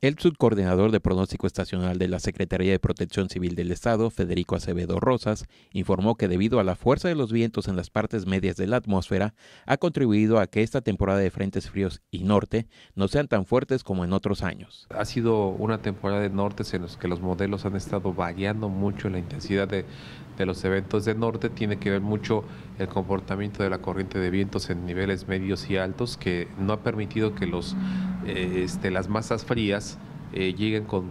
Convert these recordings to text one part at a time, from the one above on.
El subcoordinador de pronóstico estacional de la Secretaría de Protección Civil del Estado, Federico Acevedo Rosas, informó que debido a la fuerza de los vientos en las partes medias de la atmósfera, ha contribuido a que esta temporada de frentes fríos y norte no sean tan fuertes como en otros años. Ha sido una temporada de nortes en los que los modelos han estado variando mucho la intensidad de, de los eventos de norte tiene que ver mucho el comportamiento de la corriente de vientos en niveles medios y altos que no ha permitido que los, eh, este, las masas frías eh, lleguen con,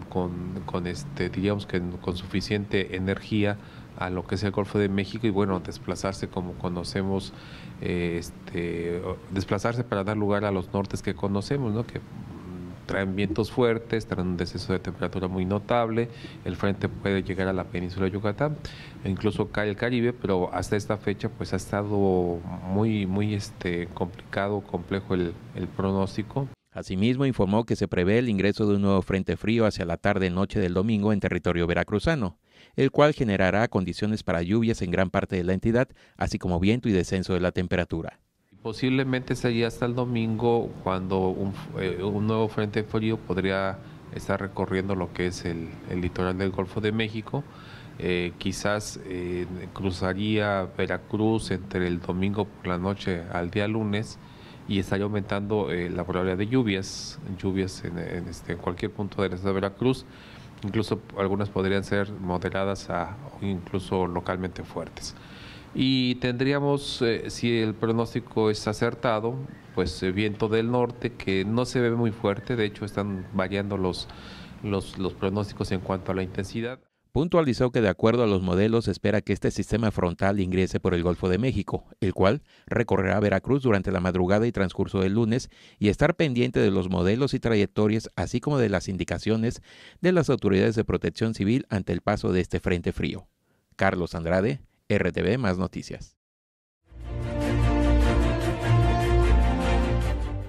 con, este, diríamos que con suficiente energía a lo que es el Golfo de México y bueno, desplazarse como conocemos, eh, este, desplazarse para dar lugar a los nortes que conocemos, ¿no? que traen vientos fuertes, traen un descenso de temperatura muy notable, el frente puede llegar a la península de Yucatán, e incluso cae el Caribe, pero hasta esta fecha pues ha estado muy, muy este, complicado, complejo el, el pronóstico. Asimismo, informó que se prevé el ingreso de un nuevo frente frío hacia la tarde-noche del domingo en territorio veracruzano, el cual generará condiciones para lluvias en gran parte de la entidad, así como viento y descenso de la temperatura. Posiblemente sería hasta el domingo cuando eh, un, nuevo frente frío podría estar recorriendo lo que es el, litoral del Golfo de México. Eh, quizás eh, cruzaría Veracruz entre el domingo por la noche al día lunes y estaría aumentando la probabilidad de lluvias, lluvias en, este, cualquier punto de la de Veracruz, incluso algunas podrían ser moderadas o incluso localmente fuertes. Y tendríamos, eh, si el pronóstico es acertado, pues eh, viento del norte que no se ve muy fuerte, de hecho están variando los, los, pronósticos en cuanto a la intensidad. Puntualizó que de acuerdo a los modelos espera que este sistema frontal ingrese por el Golfo de México, el cual recorrerá Veracruz durante la madrugada y transcurso del lunes y estar pendiente de los modelos y trayectorias, así como de las indicaciones de las autoridades de protección civil ante el paso de este frente frío. Carlos Andrade, RTV Más Noticias.